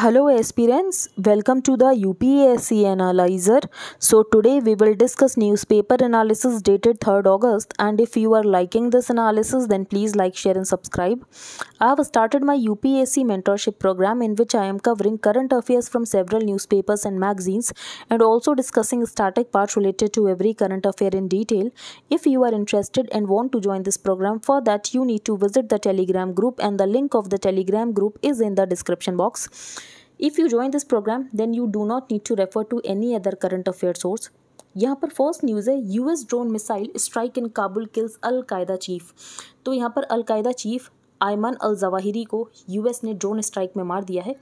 Hello aspirants, welcome to the UPSC analyzer. So today we will discuss newspaper analysis dated 3rd August and if you are liking this analysis then please like, share and subscribe. I have started my UPSC mentorship program in which I am covering current affairs from several newspapers and magazines and also discussing static parts related to every current affair in detail. If you are interested and want to join this program for that you need to visit the telegram group and the link of the telegram group is in the description box. If you join this programme then you do not need to refer to any other current affair source यहाँ पर first news है US drone missile strike in Kabul kills al Qaeda chief तो यहाँ पर al Qaeda chief Ayman al Zawahiri को US ने drone strike में मार दिया है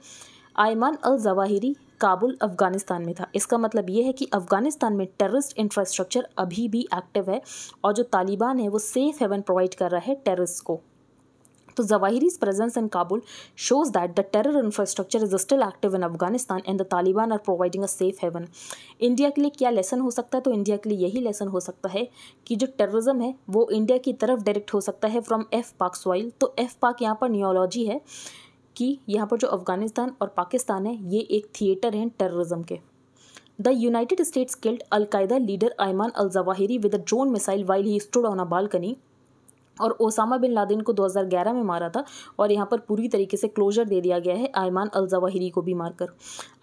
Ayman al Zawahiri Kabul Afghanistan में था इसका मतलब ये है कि अफ़गानिस्तान में टेररिस्ट इंफ्रास्ट्रक्चर अभी भी एक्टिव है और जो तालिबान है वो सेफ़ हेवन प्रोवाइड कर रहा है टेररिस्ट को तो Zawahiri's presence in Kabul shows that the terror infrastructure is still active in Afghanistan and the Taliban are providing a safe haven India के लिए क्या लेसन हो सकता है तो इंडिया के लिए यही लेसन हो सकता है कि जो टेररिज्म है वो इंडिया की तरफ डायरेक्ट हो सकता है फ्रॉम एफ पाक सॉइल तो एफ पाक यहाँ पर न्यूलॉजी है कि यहाँ पर जो अफगानिस्तान और पाकिस्तान है ये एक थिएटर हैं टेररिज्म के the United States killed al Qaeda leader Ayman al Zawahiri with a drone missile while he stood on a balcony और ओसामा बिन लादेन को 2011 में मारा था और यहाँ पर पूरी तरीके से क्लोजर दे दिया गया है आयमान अल जवाहिरी को भी मारकर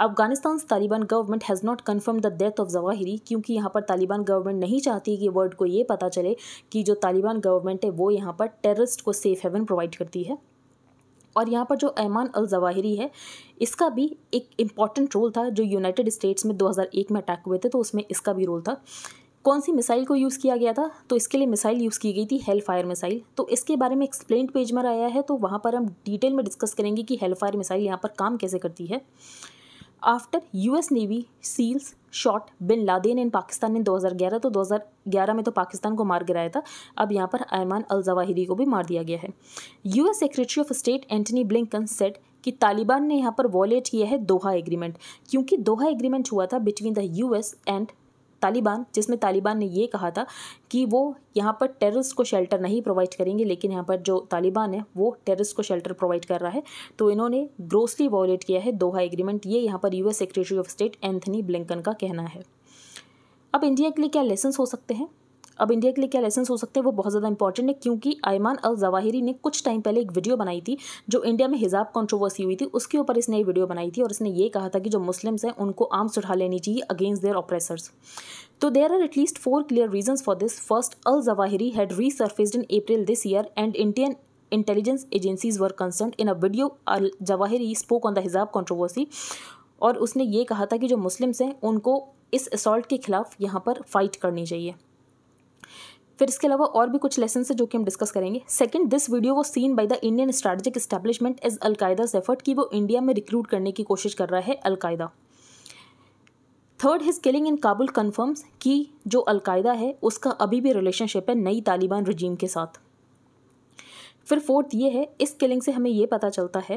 Afghanistan Taliban government has not confirm the death of Zawahiri क्योंकि यहाँ पर तालिबान गवर्नमेंट नहीं चाहती कि वर्ल्ड को ये पता चले कि जो तालिबान गवर्नमेंट है वो यहाँ पर टेररिस्ट को सेफ हेवन प्रोवाइड करती है और यहाँ पर जो ऐमान अल जवाहिरी है इसका भी एक इम्पॉर्टेंट रोल था जो यूनाइटेड स्टेट्स में 2001 में अटैक हुए थे तो उसमें इसका भी रोल था कौन सी मिसाइल को यूज़ किया गया था तो इसके लिए मिसाइल यूज़ की गई थी हेल फायर मिसाइल तो इसके बारे में एक्सप्लेन पेज में आया है तो वहाँ पर हम डिटेल में डिस्कस करेंगे कि हेल फायर मिसाइल यहाँ पर काम कैसे करती है after U S navy SEALs shot bin Laden in Pakistan ने 2011 तो 2011 में तो पाकिस्तान को मार गिराया था अब यहाँ पर अयमान अल को भी मार दिया गया है U S secretary of state Antony Blinken said कि तालिबान ने यहाँ पर वॉलेट किया है दोहा एग्रीमेंट क्योंकि दोहा एग्रीमेंट हुआ था between the U S and Taliban जिसमें तालिबान ने यह कहा था कि वो यहाँ पर टेररिस्ट को शेल्टर नहीं प्रोवाइड करेंगे लेकिन यहाँ पर जो तालिबान है वो टेररिस्ट को शेल्टर प्रोवाइड कर रहा है तो इन्होंने ग्रोसली वॉयलेट किया है दोहा एग्रीमेंट ये यहाँ पर US secretary of state Antony Blinken का कहना है अब इंडिया के लिए क्या लेसन हो सकते हैं अब इंडिया के लिए क्या लेसन हो सकते हैं वो बहुत ज़्यादा इंपॉर्टेंट है क्योंकि आयमान अल जवाहिरी ने कुछ टाइम पहले एक वीडियो बनाई थी जो इंडिया में हिजाब कॉन्ट्रोवर्सी हुई थी उसके ऊपर इसने ये वीडियो बनाई थी और इसने ये कहा था कि जो मुस्लिम्स हैं उनको आर्म्स उठा लेनी चाहिए अगेंस्ट देयर ऑपरेसर्स तो there are at least four clear reasons for this first al Zawahiri had resurfaced in April this year and Indian intelligence agencies were concerned in a video al Zawahiri spoke on the hijab controversy और उसने ये कहा था कि जो Muslims हैं उनको इस असॉल्ट के खिलाफ यहाँ पर फाइट करनी चाहिए फिर इसके अलावा और भी कुछ लेसन है जो कि हम डिस्कस करेंगे सेकंड दिस वीडियो वो seen by the Indian strategic establishment as al Qaeda's effort कि वो इंडिया में रिक्रूट करने की कोशिश कर रहा है al Qaeda third his killing in Kabul confirms कि जो अलकायदा है उसका अभी भी रिलेशनशिप है नई तालिबान रजीम के साथ फिर फोर्थ ये है इस किलिंग से हमें ये पता चलता है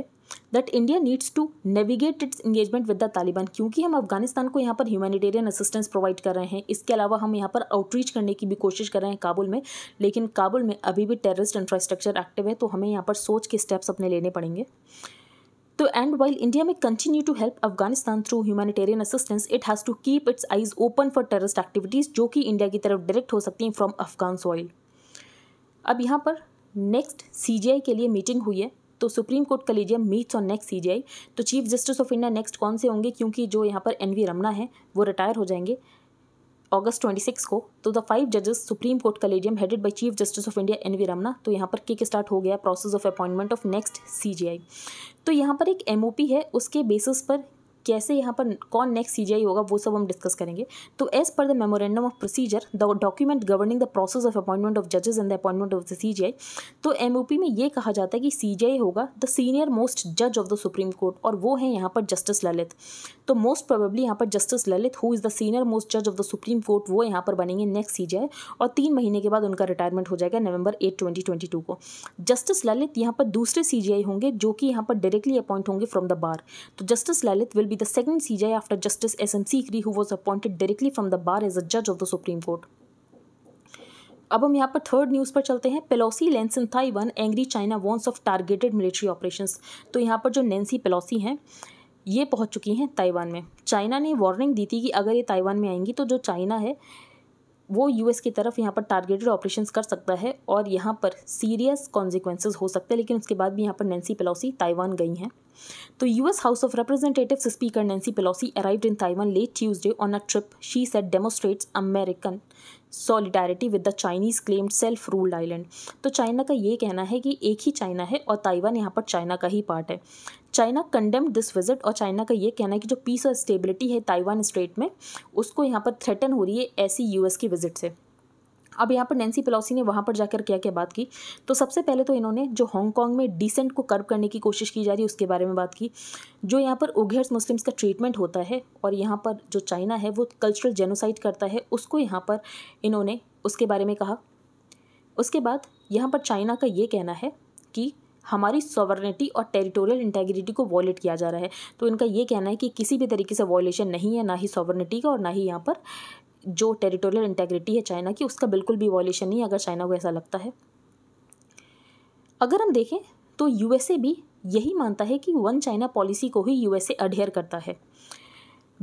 that India needs to navigate its engagement with the Taliban क्योंकि हम अफगानिस्तान को यहाँ पर ह्यूमैनिटेरियन असिस्टेंस प्रोवाइड कर रहे हैं इसके अलावा हम यहाँ पर आउटरीच करने की भी कोशिश कर रहे हैं काबुल में लेकिन काबुल में अभी भी टेररिस्ट इंफ्रास्ट्रक्चर एक्टिव है तो हमें यहाँ पर सोच के स्टेप्स अपने लेने पड़ेंगे तो एंड वाइल इंडिया में continue to help Afghanistan through humanitarian assistance it has to keep its eyes open for terrorist activities जो कि इंडिया की तरफ डायरेक्ट हो सकती हैं फ्रॉम अफगान सॉइल अब यहाँ पर नेक्स्ट सीजीआई के लिए मीटिंग हुई है तो supreme court collegium meets on next CJI तो chief justice of India next कौन से होंगे क्योंकि जो यहाँ पर एन वी रमना है वो रिटायर हो जाएंगे अगस्त सिक्स को तो द फाइव जजेस supreme court collegium headed by chief justice of India N V Ramana तो यहाँ पर किक स्टार्ट हो गया process of appointment of next C तो यहाँ पर एक एम है उसके बेसिस पर कैसे यहाँ पर कौन नेक्स्ट सी होगा वो सब हम डिस्कस करेंगे तो as per the memorandum of procedure the document governing the process of appointment of जजेस and the appointment of the C तो एम में ये कहा जाता है कि सी होगा द सीनियर मोस्ट जज ऑफ द सुप्रीम कोर्ट और वो है यहाँ पर जस्टिस ललित तो मोस्ट प्रोबेबली यहाँ पर justice Lalit who is the senior most जज ऑफ द सुप्रीम कोर्ट वो यहाँ पर बनेंगे नेक्स्ट सी और तीन महीने के बाद उनका रिटायरमेंट हो जाएगा November eight twenty twenty two को जस्टिस ललित यहाँ पर दूसरे सी होंगे जो कि यहाँ पर डायरेक्टली अपॉइंट होंगे फ्रॉम द बार तो justice Lalit will be the second CJI after Justice S.M. Sikri, who was appointed directly from the bar as a judge of the Supreme Court. अब हम यहाँ पर थर्ड न्यूज़ पर चलते हैं Pelosi in Taiwan angry China warns of targeted military operations तो यहाँ पर जो नेंसी पेलोसी हैं ये पहुँच चुकी हैं ताइवान में चाइना ने वार्निंग दी थी कि अगर ये ताइवान में आएंगी तो जो चाइना है वो यूएस की तरफ यहाँ पर टारगेटेड ऑपरेशन कर सकता है और यहाँ पर सीरियस कॉन्सिक्वेंसेज हो सकते हैं लेकिन उसके बाद भी यहाँ पर नैन्सी पेलोसी ताइवान गई हैं तो US house of representative speaker Nancy Pelosi arrived in Taiwan late Tuesday on a trip she said demonstrates American solidarity with the Chinese claimed self ruled island तो चाइना का ये कहना है कि एक ही चाइना है और ताइवान यहाँ पर चाइना का ही पार्ट है चाइना कंडेम दिस विजिट और चाइना का ये कहना है कि जो पीस और स्टेबिलिटी है ताइवान स्टेट में उसको यहाँ पर थ्रेटन हो रही है ऐसी यूएस की विजिट से अब यहाँ पर नैन्सी पेलोसी ने वहाँ पर जाकर क्या क्या बात की तो सबसे पहले तो इन्होंने जो हांगकॉन्ग में डिसेंट को कर्व करने की कोशिश की जा रही है उसके बारे में बात की जो यहाँ पर उघेर्स मुस्लिम्स का ट्रीटमेंट होता है और यहाँ पर जो चाइना है वो कल्चरल जेनोसाइड करता है उसको यहाँ पर इन्होंने उसके बारे में कहा उसके बाद यहाँ पर चाइना का ये कहना है कि हमारी सॉवर्निटी और टेरिटोरियल इंटेग्रिटी को वॉयलेट किया जा रहा है तो इनका ये कहना है कि किसी भी तरीके से वॉयलेशन नहीं है ना ही सॉवर्निटी का और ना ही यहाँ पर जो टेरिटोरियल इंटेग्रिटी है चाइना की उसका बिल्कुल भी वॉल्यूशन नहीं अगर चाइना को ऐसा लगता है अगर हम देखें तो यूएसए भी यही मानता है कि वन चाइना पॉलिसी को ही यूएसए अडेयर करता है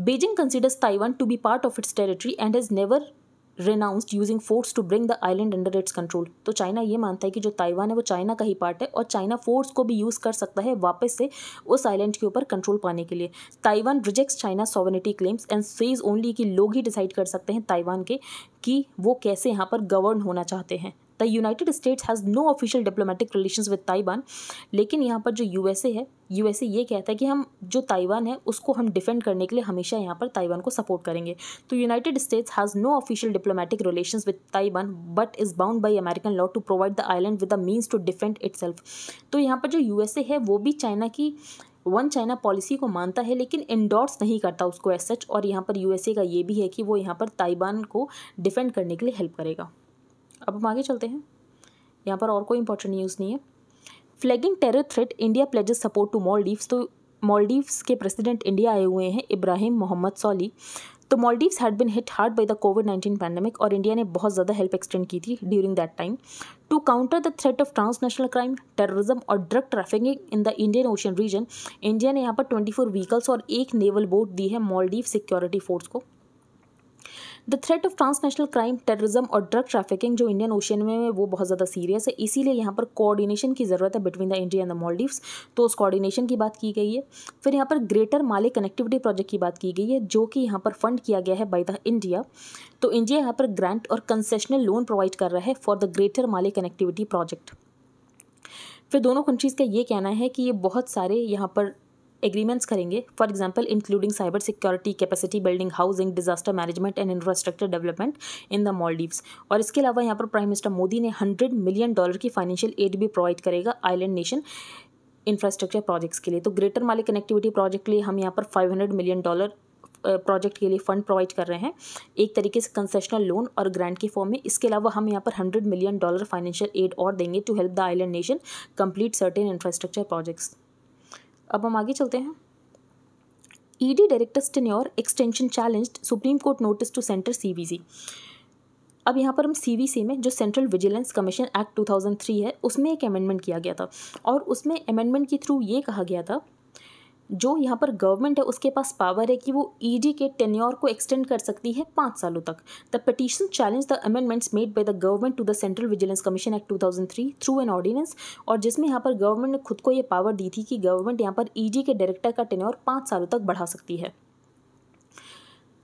Beijing considers Taiwan to be part of its territory and has never renounced using force to bring the island under its control तो चाइना ये मानता है कि जो ताइवान है वो चाइना का ही पार्ट है और चाइना फोर्स को भी यूज़ कर सकता है वापस से उस आइलैंड के ऊपर कंट्रोल पाने के लिए Taiwan rejects China sovereignty claims and says only कि लोग ही डिसाइड कर सकते हैं ताइवान के कि वो कैसे यहाँ पर गवर्न होना चाहते हैं the United States has no official diplomatic relation with Taiwan लेकिन यहाँ पर जो यूएसए है यूएसए ये कहता है कि हम जो ताइवान है उसको हम डिफेंड करने के लिए हमेशा यहाँ पर ताइवान को सपोर्ट करेंगे तो United States has no official diplomatic relation with Taiwan but is bound by American law to provide the island with the means to defend it तो यहाँ पर जो यूएसए है वो भी चाइना की वन चाइना पॉलिसी को मानता है लेकिन इंडोर्स नहीं करता उसको एस सच और यहाँ पर यूएसए का ये भी है कि वो यहाँ पर ताइवान को डिफेंड करने के लिए हेल्प करेगा अब हम आगे चलते हैं यहाँ पर और कोई इंपॉर्टेंट न्यूज़ नहीं है flagging terror threat India pledges support to Maldives तो मॉलडीव्स के प्रेसिडेंट इंडिया आए हुए हैं इब्राहिम मोहम्मद सोली तो Maldives had been hit hard by the covid nineteen pandemic और इंडिया ने बहुत ज़्यादा हेल्प एक्सटेंड की थी during that time to counter the threat of transnational crime terrorism और drug trafficking in the Indian ocean region India ने यहाँ पर ट्वेंटी फोर व्हीकल्स और एक नेवल बोट दी है मॉलडीव सिक्योरिटी फोर्स को the threat of transnational crime terrorism और ड्रग ट्रैफिकिंग जो इंडियन ओशन में है वो बहुत ज़्यादा सीरियस है इसीलिए यहाँ पर कोऑर्डिनेशन की ज़रूरत है between the India and the Maldives तो उस कोऑर्डिनेशन की बात की गई है फिर यहाँ पर ग्रेटर माले कनेक्टिविटी प्रोजेक्ट की बात की गई है जो कि यहाँ पर फंड किया गया है बाई द इंडिया तो इंडिया यहाँ पर ग्रांट और कंसेशनल लोन प्रोवाइड कर रहा है for the greater Male connectivity project फिर दोनों कंट्रीज़ का ये कहना है कि ये बहुत सारे यहाँ पर एग्रीमेंट्स करेंगे for example including cyber security capacity building housing disaster management and infrastructure development in the Maldives और इसके अलावा यहाँ पर प्राइम मिनिस्टर मोदी ने हंड्रेड मिलियन डॉलर की फाइनेंशियल एड भी प्रोवाइड करेगा आइलैंड नेशन इंफ्रास्ट्रक्चर प्रोजेक्ट्स के लिए तो ग्रेटर माले कनेक्टिविटी प्रोजेक्ट के लिए हम यहाँ पर five hundred million dollar project के लिए फंड प्रोवाइड कर रहे हैं एक तरीके से कंसेशनल लोन और ग्रांट के फॉर्म में इसके अलावा हम यहाँ पर hundred million dollar financial aid और देंगे to help the island nation complete certain infrastructure projects अब हम आगे चलते हैं ED directors tenure extension challenge supreme court notice to centre सी अब यहाँ पर हम सी में जो सेंट्रल विजिलेंस कमीशन एक्ट 2003 है उसमें एक अमेंडमेंट किया गया था और उसमें अमेंडमेंट के थ्रू ये कहा गया था जो यहाँ पर गवर्नमेंट है उसके पास पावर है कि वो ईडी e के टेन्योर को एक्सटेंड कर सकती है पाँच सालों तक the petition challenge the amendments made by the government to the central vigilance commission act 2003 through an ordinance और जिसमें यहाँ पर गवर्नमेंट ने खुद को ये पावर दी थी कि गवर्नमेंट यहाँ पर ईडी e के डायरेक्टर का टेन्योर पाँच सालों तक बढ़ा सकती है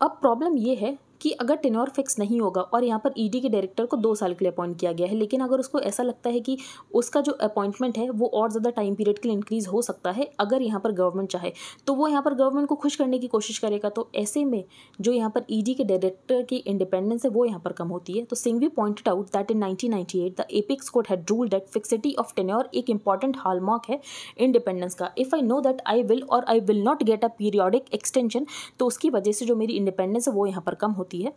अब प्रॉब्लम ये है कि अगर टेनोर फिक्स नहीं होगा और यहाँ पर ईडी e के डायरेक्टर को दो साल के लिए अपॉइंट किया गया है लेकिन अगर उसको ऐसा लगता है कि उसका जो अपॉइंटमेंट है वो और ज़्यादा टाइम पीरियड के लिए इंक्रीज़ हो सकता है अगर यहाँ पर गवर्नमेंट चाहे तो वो यहाँ पर गवर्नमेंट को खुश करने की कोशिश करेगा तो ऐसे में जो यहाँ पर ई e के डायरेक्टर की इंडिपेंडेंस है वो यहाँ पर कम होती है तो we pointed out that in nineteen the apex court had rule that fixity of tenure एक इंपॉर्टेंट हॉलमार्क है इंडिपेंडेंस का if I know that I will और I will not get a periodic extension तो उसकी वजह से जो मेरी इंडिपेंडेंस है वो यहाँ पर कम होती है होती है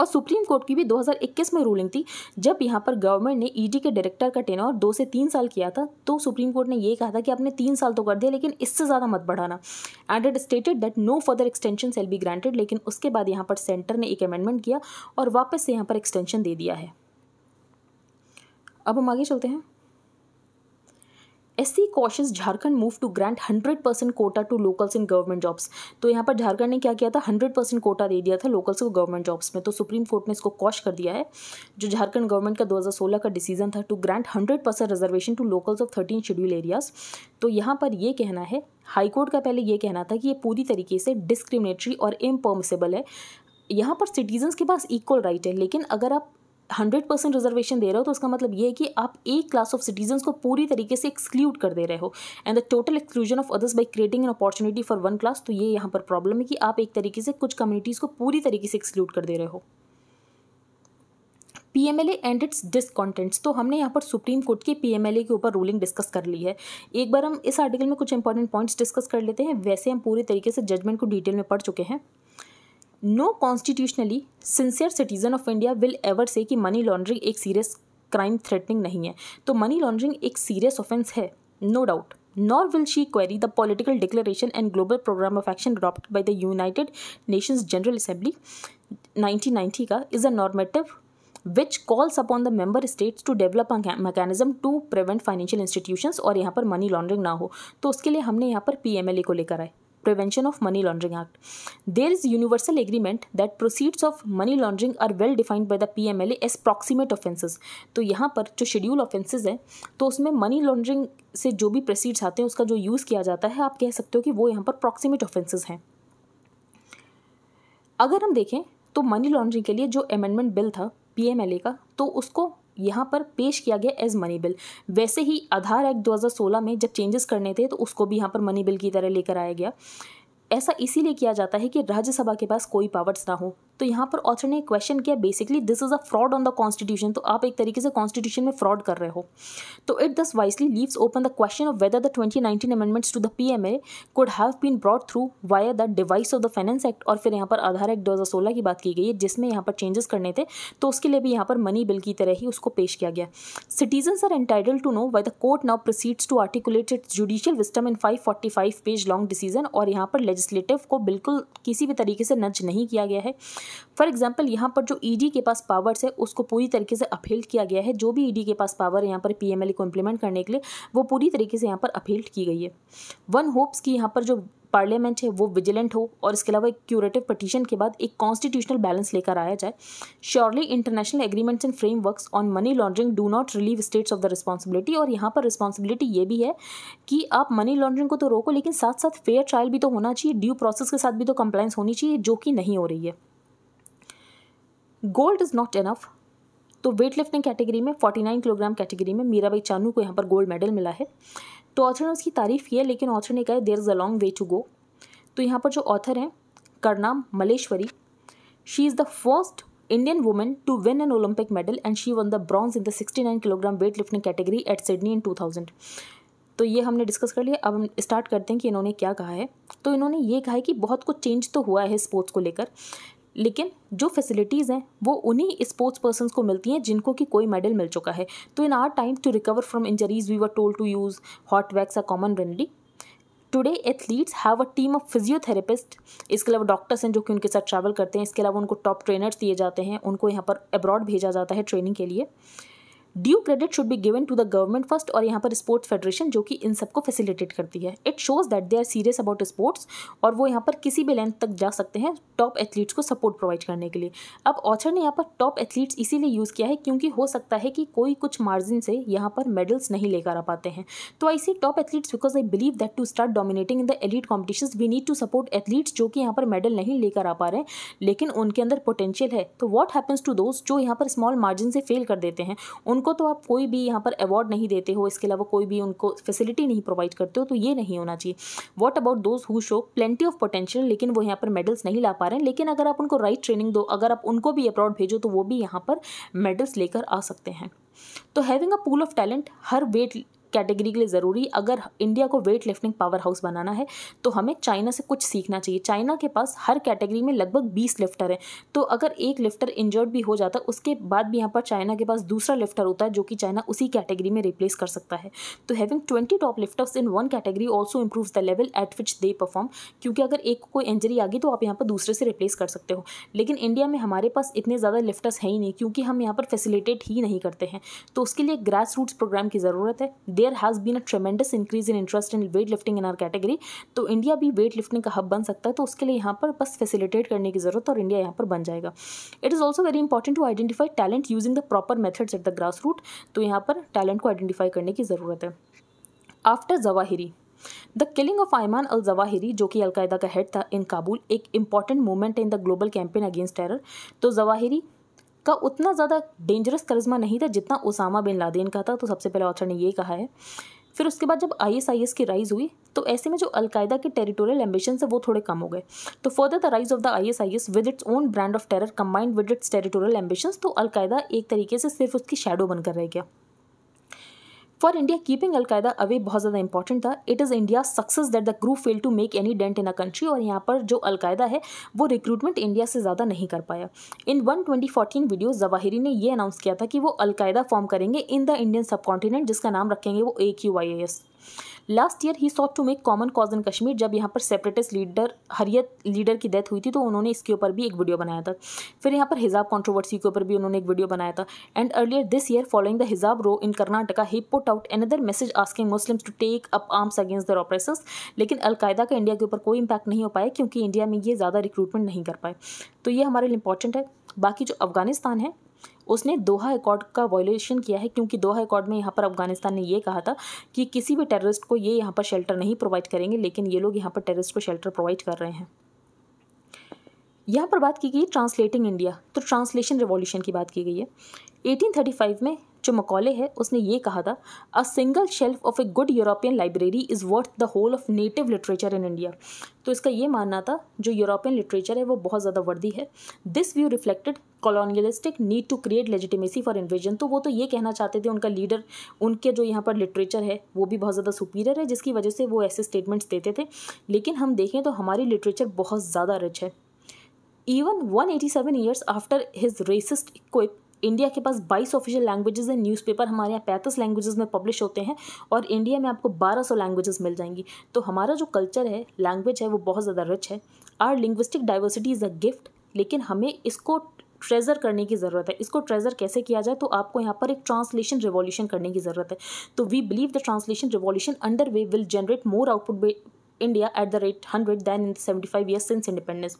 और सुप्रीम कोर्ट की भी 2021 में रूलिंग थी जब यहाँ पर गवर्नमेंट ने ईडी e के डायरेक्टर का टेनर दो से तीन साल किया था तो सुप्रीम कोर्ट ने ये कहा था कि आपने तीन साल तो कर दिया लेकिन इससे ज़्यादा मत बढ़ाना and it stated that no further extension shall be granted लेकिन उसके बाद यहाँ पर सेंटर ने एक अमेंडमेंट किया और वापस से यहाँ पर एक्सटेंशन दे दिया है अब हम आगे चलते हैं सी cautions Jharkhand move to grant hundred percent quota to locals in government jobs तो यहाँ पर झारखंड ने क्या किया था हंड्रेड परसेंट कोटा दे दिया था लोकल्स को गवर्नमेंट जॉब्स में तो सुप्रीम कोर्ट ने इसको कॉश कर दिया है जो झारखंड गवर्नमेंट का दो हज़ार सोलह का डिसीजन था to grant hundred percent reservation to locals of thirteen schedule areas तो यहाँ पर ये कहना है हाईकोर्ट का पहले ये कहना था कि ये पूरी तरीके से डिस्क्रिमिनेटरी और इम्पर्मिसेबल है यहाँ पर सिटीजन्स के पास इक्वल राइट है लेकिन अगर आप हंड्रेड परसेंट रिजर्वेशन दे रहे हो तो उसका मतलब ये है कि आप एक क्लास ऑफ सिटीजन को पूरी तरीके से एक्सक्लूड कर दे रहे हो and the total exclusion of others by creating an opportunity for one class तो ये यहाँ पर प्रॉब्लम है कि आप एक तरीके से कुछ कम्युनिटीज़ को पूरी तरीके से एक्सक्लूड कर दे रहे हो P M L A and its discontents तो हमने यहाँ पर सुप्रीम कोर्ट के पी एम एल ए के ऊपर रूलिंग डिस्कस कर ली है एक बार हम इस आर्टिकल में कुछ इंपॉर्टेंट पॉइंट्स डिस्कस कर लेते हैं वैसे हम पूरी तरीके से जजमेंट को डिटेल में पढ़ चुके हैं no constitutionally sincere citizen of India will ever say कि मनी लॉन्ड्रिंग एक सीरियस क्राइम थ्रेटनिंग नहीं है तो मनी लॉन्ड्रिंग एक सीरियस ऑफेंस है no doubt nor will she query the political declaration and global programme of action adopt by the United Nations General Assembly nineteen ninety का is a normative which calls upon the member states to develop mechanism to prevent financial institution और यहाँ पर money laundering ना हो तो उसके लिए हमने यहाँ पर पी एम एल ए को लेकर आए prevention of money laundering act there is universal agreement that proceeds of money laundering are well defined by the pmla as proximate offenses तो यहाँ पर जो शेड्यूल ऑफेंसेस है तो उसमें मनी लॉन्ड्रिंग से जो भी प्रोसीड्स आते हैं उसका जो यूज़ किया जाता है आप कह सकते हो कि वो यहाँ पर प्रॉक्सिमेट ऑफेंसेस हैं अगर हम देखें तो मनी लॉन्ड्रिंग के लिए जो अमेंडमेंट बिल था पीएमएलए का तो उसको यहाँ पर पेश किया गया एज मनी बिल वैसे ही आधार एक्ट 2016 में जब चेंजेस करने थे तो उसको भी यहाँ पर मनी बिल की तरह लेकर आया गया ऐसा इसीलिए किया जाता है कि राज्यसभा के पास कोई पावर्स ना हो तो यहाँ पर ऑथर ने क्वेश्चन किया basically this is a fraud on the constitution तो आप एक तरीके से कॉन्स्टिट्यूशन में फ्रॉड कर रहे हो तो it thus wisely leaves open the question of whether the twenty nineteen amendments to the P M A could have been brought through via the device of the finance act और फिर यहाँ पर आधार act दो हज़ार सोलह की बात की गई है जिसमें यहाँ पर चेंजेस करने थे तो उसके लिए भी यहाँ पर मनी बिल की तरह ही उसको पेश किया गया citizens are entitle to know why the court now proceeds to articulate it judicial wisdom in five forty five page long decision और यहाँ पर लेजिस्लेटिव को बिल्कुल किसी भी तरीके से नज नहीं किया गया है फॉर एग्जाम्पल यहाँ पर जो ईडी e के पास पावर्स है उसको पूरी तरीके से अपील्ड किया गया है जो भी ईडी e के पास पावर है यहाँ पर एल को इम्प्लीमेंट करने के लिए वो पूरी तरीके से यहाँ पर अपील्ड की गई है वन होप्स की यहाँ पर जो पार्लियामेंट है वो विजिलेंट हो और इसके अलावा एक क्यूरेटिव पटिशन के बाद एक कॉन्स्टिट्यूशनल बैलेंस लेकर आया जाए surely international agreements and frameworks on money laundering do not relieve states of the responsibility और यहाँ पर रिस्पॉन्सिबिलिटी ये भी है कि आप मनी लॉन्ड्रिंग को तो रोको लेकिन साथ साथ फेयर ट्रायल भी तो होना चाहिए ड्यू प्रोसेस के साथ भी तो कंप्लाइंस होनी चाहिए जो कि नहीं हो रही है गोल्ड इज़ नॉट एनफ तो वेट लिफ्टिंग कैटेगरी में फोर्टी नाइन किलोग्राम कैटेगरी में मीरा भाई चानू को यहाँ पर गोल्ड मेडल मिला है तो ऑथर ने उसकी तारीफ़ की है लेकिन ऑथर ने कहा there is a long way to go तो यहाँ पर जो ऑथर हैं Karnam Malleswari she is the first Indian women win an Olympic medal and she won the bronze in the sixty nine kilogram weight lifting category at Sydney in two thousand तो ये हमने discuss कर लिया अब हम स्टार्ट करते हैं कि इन्होंने क्या कहा है तो इन्होंने ये कहा है कि बहुत कुछ चेंज तो हुआ है स्पोर्ट्स को लेकर लेकिन जो फैसिलिटीज़ हैं वो उन्हीं स्पोर्ट्स पर्सन को मिलती हैं जिनको कि कोई मेडल मिल चुका है तो in our time to recover from injuries we were told to use hot wax a common remedy today athletes have a team of physiotherapist इसके अलावा डॉक्टर्स हैं जो कि उनके साथ ट्रैवल करते हैं इसके अलावा उनको टॉप ट्रेनर्स दिए जाते हैं उनको यहाँ पर अब्रॉड भेजा जाता है ट्रेनिंग के लिए due credit should be given to the government first और यहाँ पर स्पोर्ट्स फेडरेशन जो कि इन सबको फैसिलिटेट करती है it shows that they are serious about sports और वो यहाँ पर किसी भी लेंथ तक जा सकते हैं टॉप एथलीट्स को सपोर्ट प्रोवाइड करने के लिए अब ऑथर ने यहाँ पर टॉप एथलीट्स इसीलिए यूज़ किया है क्योंकि हो सकता है कि कोई कुछ मार्जिन से यहाँ पर मेडल्स नहीं लेकर आ पाते हैं तो I see top athletes because I believe that to start dominating in the elite competition we need to support athletes जो कि यहाँ पर मेडल नहीं लेकर आ पा रहे लेकिन उनके अंदर पोटेंशियल है तो वॉट हैपन्स टू दोज जो यहाँ पर स्मॉल मार्जिन से फेल कर देते हैं उन उनको तो आप कोई भी यहाँ पर अवार्ड नहीं देते हो इसके अलावा कोई भी उनको फैसिलिटी नहीं प्रोवाइड करते हो तो ये नहीं होना चाहिए what about those who show plenty of potential लेकिन वो यहाँ पर मेडल्स नहीं ला पा रहे हैं लेकिन अगर आप उनको राइट ट्रेनिंग दो अगर आप उनको भी अब्रॉड भेजो तो वो भी यहाँ पर मेडल्स लेकर आ सकते हैं तो having a pool of talent हर वेट कैटेगरी के लिए ज़रूरी अगर इंडिया को वेट लिफ्टिंग पावर हाउस बनाना है तो हमें चाइना से कुछ सीखना चाहिए चाइना के पास हर कैटेगरी में लगभग बीस लिफ्टर हैं तो अगर एक लिफ्टर इंजर्ड भी हो जाता है उसके बाद भी यहाँ पर चाइना के पास दूसरा लिफ्टर होता है जो कि चाइना उसी कैटेगरी में रिप्लेस कर सकता है तो having twenty top lifters in one category also improve the level at which they perform क्योंकि अगर एक कोई इंजरी आ गई तो आप यहाँ पर दूसरे से रिप्लेस कर सकते हो लेकिन इंडिया में हमारे पास इतने ज़्यादा लिफ्टर्स हैं ही नहीं क्योंकि हम यहाँ पर फैसिलिटेट ही नहीं करते हैं तो उसके लिए ग्रास रूट्स प्रोग्राम की ज़रूरत है there has been a tremendous increase in interest in weight lifting in our category तो इंडिया भी वेट लिफ्टिंग का हब बन सकता है तो उसके लिए यहाँ पर बस फैसिलिटेट करने की ज़रूरत और इंडिया यहाँ पर बन जाएगा it is also very important to identify talent using the proper methods at the grass root तो यहाँ पर टैलेंट को आइडेंटिफाई करने की ज़रूरत है after Zawahiri the killing of Ayman al Zawahiri जो कि अलकायदा का हेड था इन काबुल एक important movement in the global campaign against terror तो जवाहिरी का उतना ज़्यादा डेंजरस करिश्मा नहीं था जितना ओसामा बिन लादेन का था तो सबसे पहले ऑथर ने ये कहा है फिर उसके बाद जब आई की राइज़ हुई तो ऐसे में जो अलकायदा के टेरिटोरियल एम्बिशन है वो थोड़े कम हो गए तो further the rise of the S with its own brand of terror combined with its territorial ambition तो अलकायदा एक तरीके से सिर्फ उसकी शेडो बनकर रह गया for India keeping al Qaeda away बहुत ज़्यादा इंपॉर्टेंट था it is India success that the group fail to make any dent in a country और यहाँ पर जो अलकायदा है वो रिक्रूटमेंट इंडिया से ज़्यादा नहीं कर पाया in one twenty fourteen video Zawahiri ने यह अनाउंस किया था कि वो अलकायदा फॉर्म करेंगे in the Indian subcontinent जिसका नाम रखेंगे वो A Q I S last year he sought to make common cause in Kashmir जब यहाँ पर सेपरेटिस्ट लीडर हरियत लीडर की डेथ हुई थी तो उन्होंने इसके ऊपर भी एक वीडियो बनाया था फिर यहाँ पर हिजाब कॉन्ट्रोवर्सी के ऊपर भी उन्होंने एक वीडियो बनाया था and earlier this year following the hijab row in Karnataka he put out another message asking Muslims to take up arms against their oppressors लेकिन अलकायदा का इंडिया के ऊपर कोई इम्पैक्ट नहीं हो पाया क्योंकि इंडिया में ये ज़्यादा रिक्रूटमेंट नहीं कर पाए तो ये हमारे लिए इंपॉर्टेंट है बाकी जो अफगानिस्तान है उसने दोहा एकॉर्ड का वॉयलेशन किया है क्योंकि दोहा एकॉर्ड में यहाँ पर अफगानिस्तान ने यह कहा था कि किसी भी टेररिस्ट को ये यहाँ पर शेल्टर नहीं प्रोवाइड करेंगे लेकिन ये लोग यहाँ पर टेररिस्ट को शेल्टर प्रोवाइड कर रहे हैं यहाँ पर बात की गई ट्रांसलेटिंग इंडिया तो ट्रांसलेशन रिवॉल्यूशन की बात की गई है 1835 में जो मकौले है उसने ये कहा था a single shelf of a good European library is worth the whole of native literature in India तो इसका ये मानना था जो यूरोपियन लिटरेचर है वो बहुत ज़्यादा वर्दी है this view reflected colonialistic need to create legitimacy for invasion तो वो तो ये कहना चाहते थे उनका लीडर उनके जो यहाँ पर लिटरेचर है वो भी बहुत ज़्यादा सुपीरियर है जिसकी वजह से वो ऐसे स्टेटमेंट्स देते थे लेकिन हम देखें तो हमारी लिटरेचर बहुत ज़्यादा रिच है at 187 years after his racist quip India के पास 22 ऑफिशियल लैंग्वेजेस हैं न्यूज़पेपर हमारे यहाँ पैंतीस लैंग्वेजेस में पब्लिश होते हैं और इंडिया में आपको 1200 लैंग्वेजेस मिल जाएंगी तो हमारा जो कल्चर है लैंग्वेज है वो बहुत ज़्यादा रिच है our linguistic diversity is a gift लेकिन हमें इसको ट्रेजर करने की ज़रूरत है इसको ट्रेजर कैसे किया जाए तो आपको यहाँ पर एक ट्रांसलेशन रिवॉल्यूशन करने की ज़रूरत है तो we believe the translation revolution under way will generate more output India at the rate hundred than in seventy five year since independence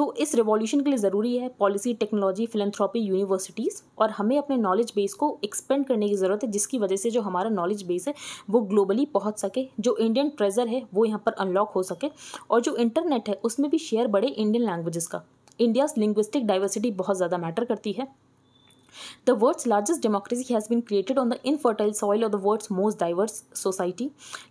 तो इस रिवॉल्यूशन के लिए ज़रूरी है पॉलिसी टेक्नोलॉजी फिलेंथ्रॉपी यूनिवर्सिटीज़ और हमें अपने नॉलेज बेस को एक्सपेंड करने की ज़रूरत है जिसकी वजह से जो हमारा नॉलेज बेस है वो ग्लोबली पहुँच सके जो इंडियन ट्रेजर है वो यहाँ पर अनलॉक हो सके और जो इंटरनेट है उसमें भी शेयर बढ़े इंडियन लैंग्वेजेस का इंडियाज़ लिंग्विस्टिक डाइवर्सिटी बहुत ज़्यादा मैटर करती है The world's largest democracy has been created on the infertile soil of the world's most diverse society.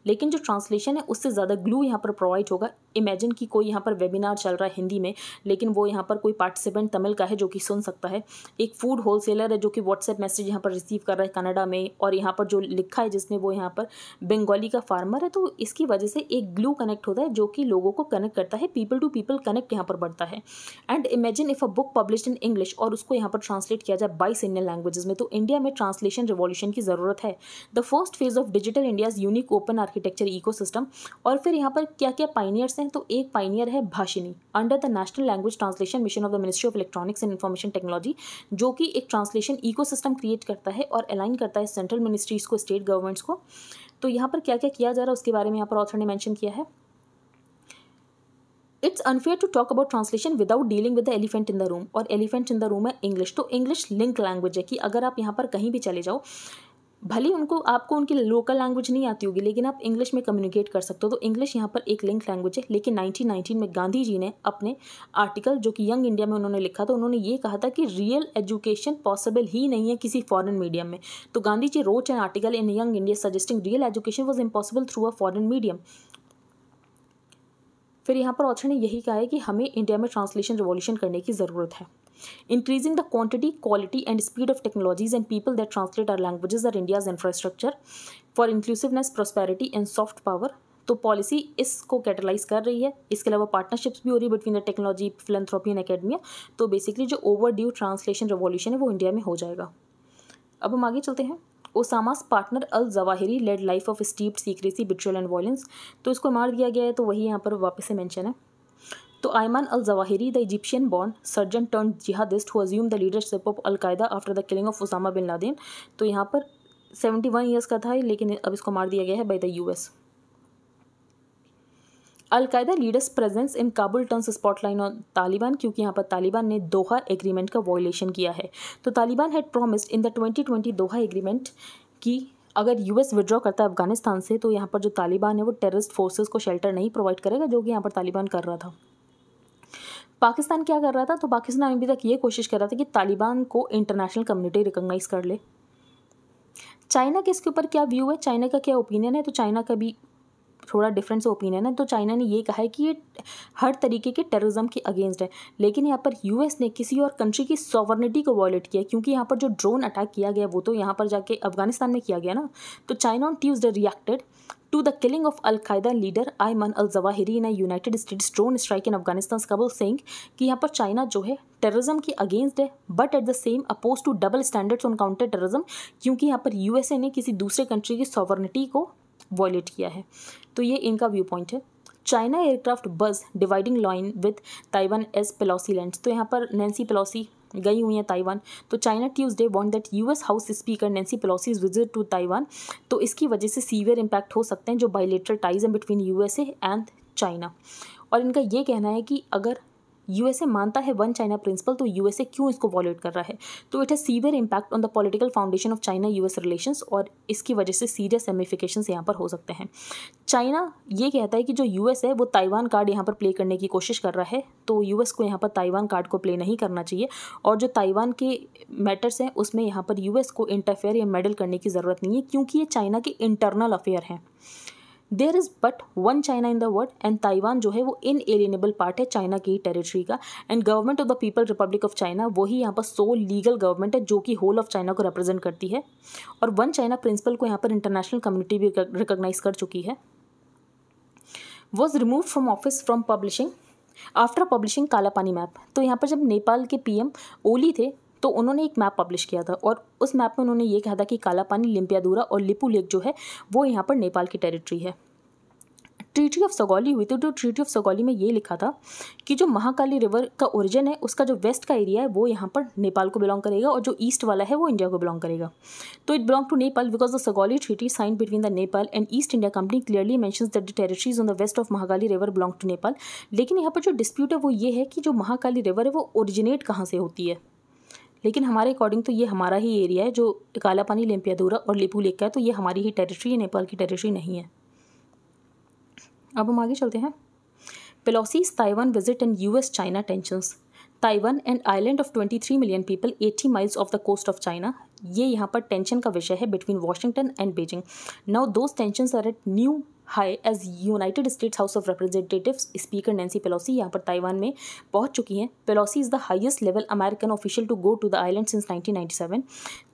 लेकिन जो ट्रांसलेशन है उससे ज़्यादा ग्लू यहाँ पर प्रोवाइड होगा इमेजिन कि कोई यहाँ पर वेबिनार चल रहा है हिंदी में लेकिन वो यहाँ पर कोई पार्टिसिपेंट तमिल का है जो कि सुन सकता है एक फूड होलसेलर है जो कि व्हाट्सएप मैसेज यहाँ पर रिसीव कर रहा है कनाडा में और यहाँ पर जो लिखा है जिसमें वो यहाँ पर बंगाली का फार्मर है तो इसकी वजह से एक ग्लू कनेक्ट होता है जो कि लोगों को कनेक्ट करता है पीपल टू पीपल कनेक्ट यहाँ पर बढ़ता है and imagine if a book publish in English और उसको यहाँ पर ट्रांसलेट किया जाए बाई बाईस इंडियन लैंग्वेजेस में तो इंडिया में ट्रांसलेशन रिवॉल्यूशन की ज़रूरत है the first phase of digital India's unique open architecture eco और फिर यहाँ पर क्या क्या पाइनियर्स हैं तो एक पाइनियर है Bhashini under the national language translation mission of the ministry of electronics and information technology जो कि एक ट्रांसलेशन इको क्रिएट करता है और अलाइन करता है सेंट्रल मिनिस्ट्रीज़ को स्टेट गवर्नमेंट्स को तो यहाँ पर क्या क्या किया जा रहा है उसके बारे में यहाँ पर ऑथर ने मैंशन किया है it's unfair to talk about translation without dealing with the elephant in the room और एलिफेंट इन द रूम है इंग्लिश तो इंग्लिश लिंक लैंग्वेज है कि अगर आप यहाँ पर कहीं भी चले जाओ भले उनको आपको उनकी लोकल लैंग्वेज नहीं आती होगी लेकिन आप इंग्लिश में कम्युनिकेट कर सकते हो तो इंग्लिश यहाँ पर एक लिंक लैंग्वेज है लेकिन 1919 में गांधी जी ने अपने आर्टिकल जो कि यंग इंडिया में उन्होंने लिखा था उन्होंने ये कहा था कि रियल एजुकेशन पॉसिबल ही नहीं है किसी फॉरन मीडियम में तो Gandhi ji wrote an article in Young India suggesting real education was impossible through a foreign medium फिर यहाँ पर ऑप्शन ने यही कहा है कि हमें इंडिया में ट्रांसलेशन रिवॉल्यूशन करने की ज़रूरत है increasing the quantity quality and speed of technologies and people that translate our languages are India's infrastructure for inclusiveness prosperity and soft power तो पॉलिसी इसको कैटलाइज कर रही है इसके अलावा पार्टनरशिप्स भी हो रही है between the technology philanthropy and academia तो बेसिकली जो ओवर ड्यू ट्रांसलेशन रेवोल्यूशन है वो इंडिया में हो जाएगा अब हम आगे चलते हैं Osama's partner al Zawahiri led life of steep secrecy betrayal and violence तो इसको मार दिया गया है तो वही यहाँ पर वापस से मैंशन है तो Ayman al Zawahiri the Egyptian बॉन्ड surgeon turned jihadist who the leadership of Al Qaeda after the killing of Osama bin Laden तो यहाँ पर सेवेंटी वन ईयर्स का था लेकिन अब इसको मार दिया गया है by the U S Al Qaeda leader's presence in Kabul turns spotlight on Taliban क्योंकि यहाँ पर तालिबान ने दोहा एग्रीमेंट का वॉयलेशन किया है तो Taliban had promised in the 2020 Doha agreement की अगर यूएस विड्रॉ करता है अफगानिस्तान से तो यहाँ पर जो तालिबान है वो टेररिस्ट फोर्सेज को शेल्टर नहीं प्रोवाइड करेगा जो कि यहाँ पर तालिबान कर रहा था पाकिस्तान क्या कर रहा था तो पाकिस्तान अभी तक ये कोशिश कर रहा था कि तालिबान को इंटरनेशनल कम्युनिटी रिकोगनाइज कर ले चाइना के इसके ऊपर क्या व्यू है चाइना का क्या ओपिनियन है तो चाइना का भी थोड़ा डिफरेंस ओपिनियन है तो चाइना ने ये कहा है कि ये हर तरीके के टेररिज्म के अगेंस्ट है लेकिन यहाँ पर यूएस ने किसी और कंट्री की सॉवर्निटी को वॉयलेट किया क्योंकि यहाँ पर जो ड्रोन अटैक किया गया वो तो यहाँ पर जाके अफगानिस्तान में किया गया ना तो China on Tuesday reacted to the killing of Al Qaeda leader Ayman al al in United States drone strike in Afghanistan Kabul saying कि यहाँ पर चाइना जो है टेररिज्म के अगेंस्ट है but at the same oppose to double standards on counter terrorism क्योंकि यहाँ पर यूएसए ने किसी दूसरे कंट्री की सॉवर्निटी को वॉयलेट किया है तो ये इनका व्यू पॉइंट है China aircraft pass dividing line with Taiwan as Pelosi land तो यहाँ पर नैन्सी पेलोसी गई हुई हैं ताइवान तो China Tuesday warned that US house speaker Nancy Pelosi visit to Taiwan तो इसकी वजह से सीवियर इम्पैक्ट हो सकते हैं जो बाइलेटरल टाइज हैं बिटवीन यूएसए एंड चाइना और इनका ये कहना है कि अगर यूएसए मानता है वन चाइना प्रिंसिपल तो यूएसए क्यों इसको वॉलेट कर रहा है तो it has severe impact on the political foundation of China US relation और इसकी वजह से सीरियस रेमिफिकेशन यहाँ पर हो सकते हैं चाइना ये कहता है कि जो यूएस है वो ताइवान कार्ड यहाँ पर प्ले करने की कोशिश कर रहा है तो यूएस को यहाँ पर ताइवान कार्ड को प्ले नहीं करना चाहिए और जो ताइवान के मैटर्स हैं उसमें यहाँ पर यूएस को इंटरफेयर या मेडल करने की ज़रूरत नहीं है क्योंकि ये चाइना के इंटरनल अफेयर हैं there is but one China in the world and Taiwan जो है वो इन एलियनेबल पार्ट है चाइना की टेरिटरी का and government of the people republic of China वही यहाँ पर सो लीगल गवर्नमेंट है जो कि होल ऑफ चाइना को रिप्रेजेंट करती है और वन चाइना प्रिंसिपल को यहाँ पर इंटरनेशनल कम्युनिटी भी रिकोगनाइज कर चुकी है was remove from office from publishing after publishing Kalapani map तो यहाँ पर जब नेपाल के पीएम ओली थे तो उन्होंने एक मैप पब्लिश किया था और उस मैप में उन्होंने ये कहा था कि कालापानी लिम्पियादूरा और लिपू लेक जो है वो यहाँ पर नेपाल की टेरिटरी है ट्रीटी ऑफ सगौली हुई थी तो ट्रीटी ऑफ सगौली में ये लिखा था कि जो महाकाली रिवर का ओरिजिन है उसका जो वेस्ट का एरिया है वो यहाँ पर नेपाल को बिलोंग करेगा और जो ईस्ट वाला है वो इंडिया को बिलोंग करेगा तो it belong to Nepal because the Sugauli treaty sign between the Nepal and East India Company clearly mention that the territories on the west of Mahakali river belong to Nepal लेकिन यहाँ पर जो डिस्प्यूट है वो ये है कि जो महाकाली रिवर है वो ओरिजिनेट कहाँ से होती है लेकिन हमारे अकॉर्डिंग तो ये हमारा ही एरिया है जो काला पानी लेम्पियादोरा और लिपू लेक का है तो ये हमारी ही टेरिटरी है नेपाल की टेरिटरी नहीं है अब हम आगे चलते हैं Pelosi's Taiwan visit and US China tensions Taiwan an island of 23 million people 80 miles off the coast of China ये यहाँ पर टेंशन का विषय है between Washington and Beijing now those tension are at new high as United States house of representative speaker Nancy Pelosi यहाँ पर Taiwan में पहुँच चुकी हैं Pelosi is the highest level American official to go to the island since 1997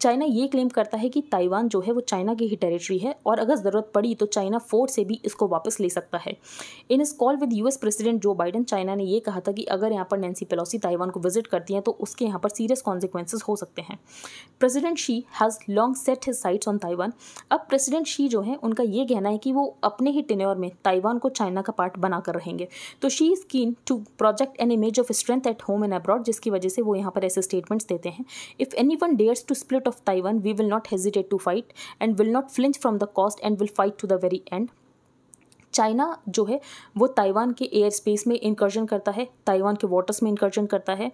China ये claim करता है कि ताइवान जो है वो चाइना की ही टेरिटरी है और अगर ज़रूरत पड़ी तो चाइना फोर्स से भी इसको वापस ले सकता है in his call with US president Joe Biden China ने यह कहा था कि अगर यहाँ पर नैन्सी पेलोसी ताइवान को विजिट करती हैं तो उसके यहाँ पर सीरियस कॉन्सिक्वेंसेज हो सकते हैं president Xi has long set his sights on Taiwan अब प्रेसिडेंट शी जो है उनका ये कहना है कि वो अपने अपने ही टेन्योर में ताइवान को चाइना का पार्ट बनाकर रहेंगे तो Xi is keen to project an image of strength at home and abroad जिसकी वजह से वो यहाँ पर ऐसे स्टेटमेंट्स देते हैं if anyone dares to split off Taiwan we will not hesitate to fight and will not flinch from the cost and will fight to the very end China जो है वो ताइवान के air space में incursion करता है Taiwan के waters में incursion करता है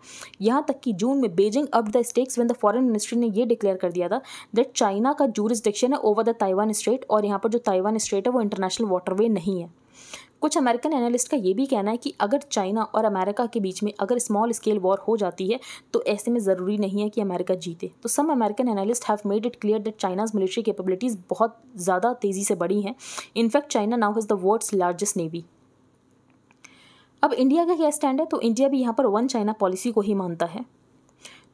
यहाँ तक कि जून में Beijing up the stakes when the foreign ministry ने ये डिक्लेयर कर दिया था दैट चाइना का जूरिस्डिक्शन है ओवर द ताइवान स्ट्रेट और यहाँ पर जो ताइवान स्ट्रेट है वो इंटरनेशनल वाटरवे नहीं है कुछ अमेरिकन एनालिस्ट का ये भी कहना है कि अगर चाइना और अमेरिका के बीच में अगर स्मॉल स्केल वॉर हो जाती है तो ऐसे में ज़रूरी नहीं है कि अमेरिका जीते तो some American analyst have made it clear that China's military capabilities बहुत ज़्यादा तेज़ी से बढ़ी हैं in fact China now has the world's largest navy अब इंडिया का क्या स्टैंड है तो इंडिया भी यहाँ पर वन चाइना पॉलिसी को ही मानता है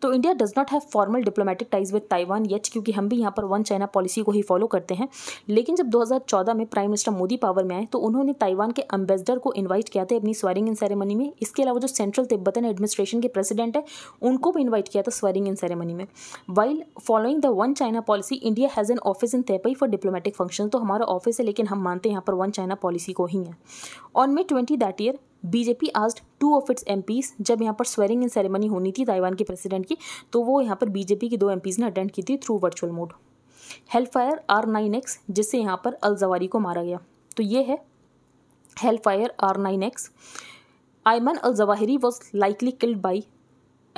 तो India does not have formal diplomatic ties with Taiwan yet क्योंकि हम भी यहाँ पर वन चाइना पॉलिसी को ही फॉलो करते हैं लेकिन जब 2014 में प्राइम मिनिस्टर मोदी पावर में आए तो उन्होंने ताइवान के एम्बेसडर को इन्वाइट किया था अपनी स्वरिंग इन सेरेमनी में इसके अलावा जो सेंट्रल तिब्बतन एडमिनिस्ट्रेशन के प्रेसिडेंट है उनको भी इन्वाइट किया था स्वरिंग इन सेरेमनी में while following the one China policy India has an office in Taipei for diplomatic function तो हमारा ऑफिस है लेकिन हम मानते हैं यहाँ पर वन चाइना पॉलिसी को ही है on May twenty that year BJP आज टू ऑफ इट्स एम जब यहाँ पर स्वेरिंग इन सेरेमनी होनी थी ताइवान के प्रेसिडेंट की तो वो यहाँ पर बीजेपी की दो एम ने अटेंड की थी through virtual mode Hellfire R nine X जिससे यहाँ पर अलजवारी को मारा गया तो ये है hellfire R nine X Ayman al Zawahiri was likely killed by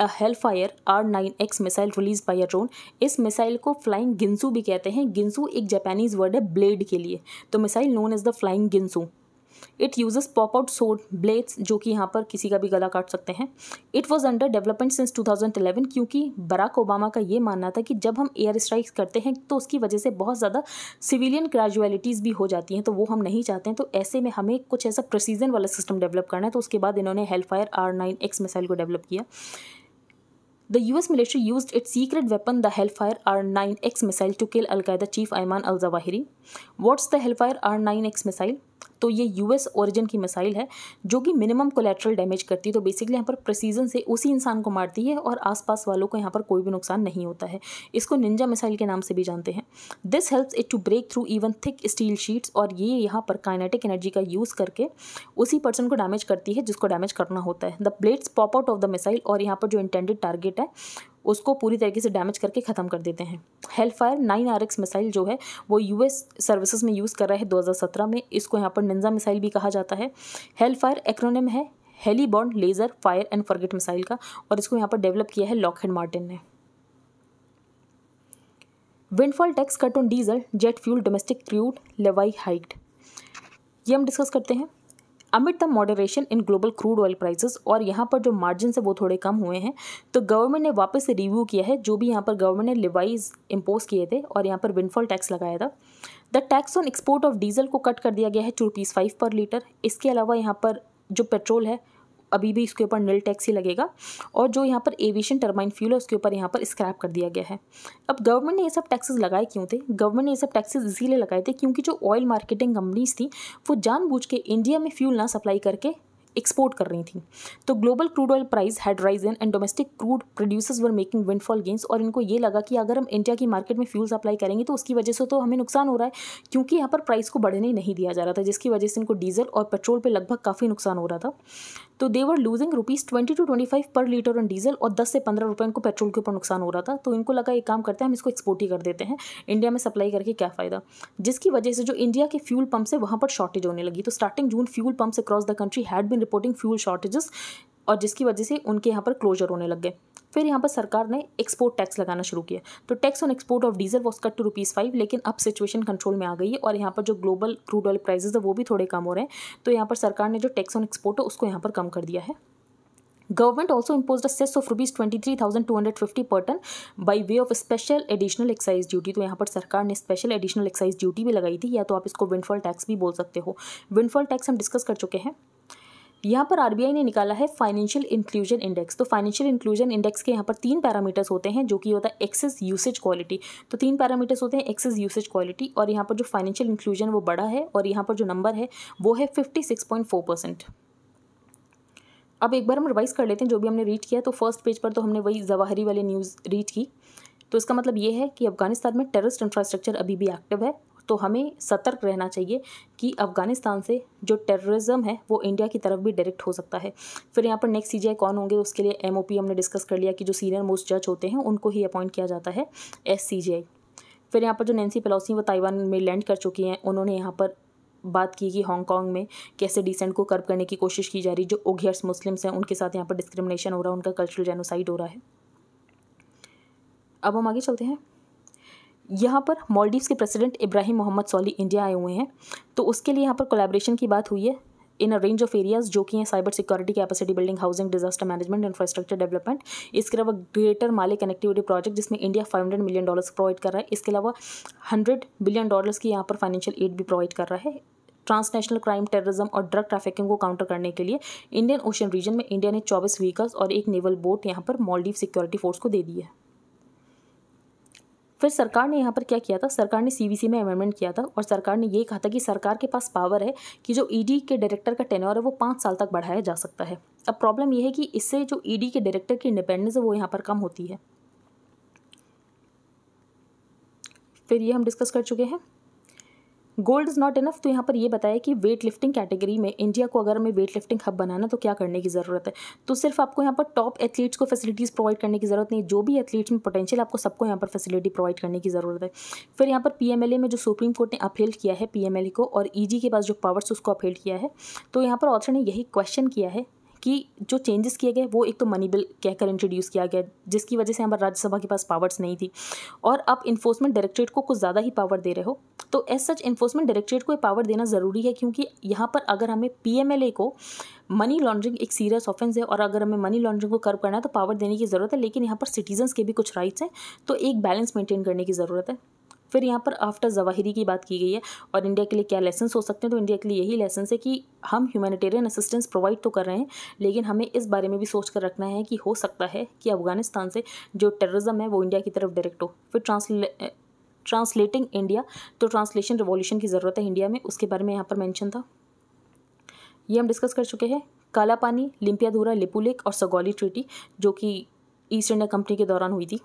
a hello fire R nine X missile release by a drone इस मिसाइल को फ्लाइंग गिंसू भी कहते हैं गिंसू एक जापानीज वर्ड है ब्लेड के लिए तो missile known as the flying Ginsu it uses pop out sword blades जो कि यहाँ पर किसी का भी गला काट सकते हैं it was under development since 2011 क्योंकि बराक ओबामा का ये मानना था कि जब हम एयर स्ट्राइक्स करते हैं तो उसकी वजह से बहुत ज़्यादा सिविलियन ग्रेजुअलिटीज़ भी हो जाती हैं तो वो हम नहीं चाहते हैं तो ऐसे में हमें कुछ ऐसा प्रोसीजन वाला सिस्टम डेवलप करना है तो उसके बाद इन्होंने Hellfire R nine X missile को डेवलप किया The US military used its secret weapon, the Hellfire R9X missile, to kill Al Qaeda chief Ayman al Zawahiri. What's the Hellfire R9X missile? तो ये यूएस ओरिजिन की missile है जो कि minimum collateral damage करती है तो बेसिकली यहाँ पर प्रसीजन से उसी इंसान को मारती है और आसपास वालों को यहाँ पर कोई भी नुकसान नहीं होता है इसको निंजा मिसाइल के नाम से भी जानते हैं this helps it to break through even thick steel sheets और ये यहाँ पर काइनेटिक एनर्जी का यूज़ करके उसी पर्सन को डैमेज करती है जिसको डैमेज करना होता है the blades pop out of the missile और यहाँ पर जो इंटेंडेड टारगेट है उसको पूरी तरीके से डैमेज करके ख़त्म कर देते हैं Hellfire nine R X missile जो है वो यूएस सर्विसेज में यूज़ कर रहा है 2017 में इसको यहाँ पर निंजा मिसाइल भी कहा जाता है हेल फायर एक्रोनिम है heliborne laser fire and forget missile का और इसको यहाँ पर डेवलप किया है लॉकहेड मार्टिन ने windfall tax cut on diesel jet fuel domestic crude levy hiked ये हम डिस्कस करते हैं amid the moderation in global crude oil prices और यहाँ पर जो मार्जिन है वो थोड़े कम हुए हैं तो गवर्नमेंट ने वापस से रिव्यू किया है जो भी यहाँ पर गवर्नमेंट ने लिवाइज इम्पोज किए थे और यहाँ पर विनफॉल टैक्स लगाया था the tax on export of diesel को कट कर दिया गया है to rupees five per litre इसके अलावा यहाँ पर जो पेट्रोल है अभी भी इसके ऊपर नील टैक्स ही लगेगा और जो यहाँ पर एविएशन टर्माइन फ्यूल है उसके ऊपर यहाँ पर स्क्रैप कर दिया गया है अब गवर्नमेंट ने ये सब टैक्सेस लगाए क्यों थे गवर्नमेंट ने ये सब टैक्सेस इसीलिए लगाए थे क्योंकि जो ऑयल मार्केटिंग कंपनीज थी वो जानबूझ के इंडिया में फ्यूल ना सप्लाई करके एक्सपोर्ट कर रही थी तो global crude oil price had risen and domestic crude producers were making windfall gains और इनको ये लगा कि अगर हम इंडिया की मार्केट में फ्यूल सप्लाई करेंगे तो उसकी वजह से तो हमें नुकसान हो रहा है क्योंकि यहाँ पर प्राइस को बढ़ने नहीं दिया जा रहा था जिसकी वजह से इनको डीजल और पेट्रोल पर पे लगभग काफ़ी नुकसान हो रहा था तो they were losing rupees twenty to twenty five per litre on diesel और दस से पंद्रह रुपये इनको पेट्रोल के ऊपर नुकसान हो रहा था तो इनको लगा एक काम करते हैं हम इसको एक्सपोर्ट ही कर देते हैं इंडिया में सप्लाई करके क्या फ़ायदा जिसकी वजह से जो इंडिया के फ्यूल पंप से वहाँ पर शॉर्टेज होने लगी तो starting June fuel pumps across the country had been reporting fuel shortages और जिसकी वजह से उनके यहाँ पर क्लोजर होने लग गए फिर यहाँ पर सरकार ने एक्सपोर्ट टैक्स लगाना शुरू किया तो tax on export of diesel was cut to rupees five लेकिन अब सिचुएशन कंट्रोल में आ गई है और यहाँ पर जो ग्लोबल क्रूड ऑयल प्राइजेज है वो भी थोड़े कम हो रहे हैं तो यहाँ पर सरकार ने जो टैक्स ऑन एक्सपोर्ट है उसको यहाँ पर कम कर दिया है also impose of rupees twenty three thousand two hundred fifty per tonne by way of special additional excise duty तो यहाँ पर सरकार ने स्पेशल एडिशनल एक्साइज ड्यूटी भी लगाई थी या तो आप इसको विंडफॉल टैक्स भी बोल सकते हो Windfall टैक्स हम डिस्कस कर चुके हैं यहाँ पर आरबीआई ने निकाला है फाइनेंशियल इंक्लूजन इंडेक्स तो फाइनेंशियल इंक्लूजन इंडेक्स के यहाँ पर तीन पैरामीटर्स होते हैं जो कि होता है एक्सेस यूसेज क्वालिटी तो तीन पैरामीटर्स होते हैं एक्सेस यूसेज क्वालिटी और यहाँ पर जो फाइनेंशियल इंक्लूजन वो बड़ा है और यहाँ पर जो नंबर है वो है fifty six point four percent अब एक बार हम रिवाइज कर लेते हैं जो भी हमने रीड किया तो फर्स्ट पेज पर तो हमने वही जवाहरी वाले न्यूज़ रीड की तो इसका मतलब ये है कि अफगानिस्तान में टेररिस्ट इंफ्रास्ट्रक्चर अभी भी एक्टिव है तो हमें सतर्क रहना चाहिए कि अफ़गानिस्तान से जो टेररिज्म है वो इंडिया की तरफ भी डायरेक्ट हो सकता है फिर यहाँ पर नेक्स्ट सी कौन होंगे उसके लिए एम हमने डिस्कस कर लिया कि जो सीनियर मोस्ट जज होते हैं उनको ही अपॉइंट किया जाता है एस फिर यहाँ पर जो नैन्सी पेलोसी वो ताइवान में लैंड कर चुकी हैं उन्होंने यहाँ पर बात की कि हांगकांग में कैसे डिसेंट को कर्ब करने की कोशिश की जा रही जो ओघियर्स मुस्लिम्स हैं उनके साथ यहाँ पर डिस्क्रिमिनेशन हो रहा है उनका कल्चरल जेनोसाइड हो रहा है अब हम आगे चलते हैं यहाँ पर मॉलडीव्स के प्रेसिडेंट इब्राहिम मोहम्मद सोली इंडिया आए हुए हैं तो उसके लिए यहाँ पर कोलेब्रेशन की बात हुई है in a range of areas जो कि हैं cyber security capacity building housing disaster management infrastructure development इसके अलावा ग्रेटर माले कनेक्टिविटी प्रोजेक्ट जिसमें India five hundred million dollars provide कर रहा है इसके अलावा हंड्रेड बिलियन डॉलर्स की यहाँ पर फाइनेंशियल एड भी प्रोवाइड कर रहा है ट्रांसनेशनल क्राइम टेररिज्म और ड्रग ट्रैफिकिंग को काउंटर करने के लिए इंडियन ओशन रीजन में इंडिया ने चौबीस व्हीकल्स और एक नेवल बोट यहाँ पर मॉलडीव सिक्योरिटी फोर्स को दे दी है फिर सरकार ने यहाँ पर क्या किया था सरकार ने सी में अमेंडमेंट किया था और सरकार ने ये कहा था कि सरकार के पास पावर है कि जो ईडी e के डायरेक्टर का टेनोर है वो पाँच साल तक बढ़ाया जा सकता है अब प्रॉब्लम यह है कि इससे जो ईडी e के डायरेक्टर की इंडिपेंडेंस है वो यहाँ पर कम होती है फिर ये हम डिस्कस कर चुके हैं गोल्ड इज़ नॉट इनफ तो यहाँ पर ये बताया कि वेट लिफ्टिंग कैटेगरी में इंडिया को अगर हमें वेट लिफ्टिंग हब बनाना तो क्या करने की ज़रूरत है तो सिर्फ आपको यहाँ पर टॉप एथलीट्स को फैसिलिटीज़ प्रोवाइड करने की ज़रूरत नहीं जो भी एथलीट्स में पोटेंशियल आपको सबको यहाँ पर फैसिलिटी प्रोवाइड करने की ज़रूरत है फिर यहाँ पर पी में जो सुप्रीम कोर्ट ने अपील किया है पी को और ई e के पास जो पावर्स उसको अपील किया है तो यहाँ पर ऑथर ने यही क्वेश्चन किया है कि जो चेंजेस किए गए वो एक तो मनी बिल कहकर इंट्रोड्यूस किया गया जिसकी वजह से हमारे राज्यसभा के पास पावर्स नहीं थी और आप इन्फोर्समेंट डायरेक्टरेट को कुछ ज़्यादा ही पावर दे रहे हो तो एज सच इन्फोर्समेंट डायरेक्टरेट को पावर देना ज़रूरी है क्योंकि यहाँ पर अगर हमें पी को मनी लॉन्ड्रिंग एक सीरियस ऑफेंस है और अगर हमें मनी लॉन्ड्रिंग को कर्व करना है तो पावर देने की ज़रूरत है लेकिन यहाँ पर सिटीजन्स के भी कुछ राइट्स हैं तो एक बैलेंस मेंटेन करने की ज़रूरत है फिर यहाँ पर आफ्टर जवाहिरी की बात की गई है और इंडिया के लिए क्या लेसन हो सकते हैं तो इंडिया के लिए यही लेसन है कि हम ह्यूमैनिटेरियन असिस्टेंस प्रोवाइड तो कर रहे हैं लेकिन हमें इस बारे में भी सोच कर रखना है कि हो सकता है कि अफगानिस्तान से जो टेररिज्म है वो इंडिया की तरफ डायरेक्ट हो फिर ट्रांसले ट्रांसलेटिंग इंडिया तो ट्रांसलेशन रिवॉल्यूशन की ज़रूरत है इंडिया में उसके बारे में यहाँ पर मैंशन था ये हम डिस्कस कर चुके हैं काला पानी लिम्पियाधूरा लिपुलेक और सगौली ट्रीटी जो कि ईस्ट इंडिया कंपनी के दौरान हुई थी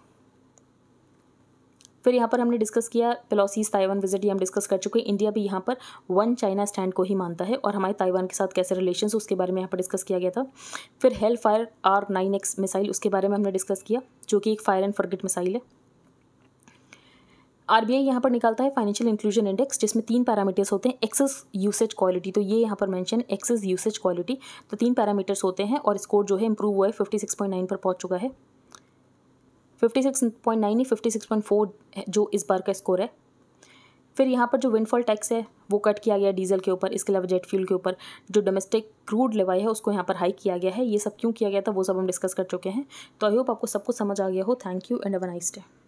फिर यहाँ पर हमने डिस्कस किया पेलोसीज ताइवान विजिट ये हम डिस्कस कर चुके हैं इंडिया भी यहाँ पर वन चाइना स्टैंड को ही मानता है और हमारे ताइवान के साथ कैसे रिलेशन उसके बारे में यहाँ पर डिस्कस किया गया था फिर hello fire R nine X missile उसके बारे में हमने डिस्कस किया जो कि एक फायर एंड फॉरगेट मिसाइल है आर बी आई यहाँ पर निकालता है फाइनेंशियल इंक्लूजन इंडेक्स जिसमें तीन पैरामीटर्स होते हैं एक्सेस यूसेज क्वालिटी तो ये यहाँ पर मेंशन एक्सेस यूसेज क्वालिटी तो तीन पैरामीटर्स होते हैं और स्कोर जो है इंप्रूव हुआ है फिफ्टी सिक्स पॉइंट नाइन पर पहुँच चुका है fifty six point nine fifty six point four जो इस बार का स्कोर है फिर यहाँ पर जो विंडफॉल टैक्स है वो कट किया गया डीजल के ऊपर इसके अलावा जेट फ्यूल के ऊपर जो डोमेस्टिक क्रूड लेवाई है उसको यहाँ पर हाई किया गया है ये सब क्यों किया गया था वो सब हम डिस्कस कर चुके हैं तो आई होप आपको सब कुछ समझ आ गया हो thank you and a nice day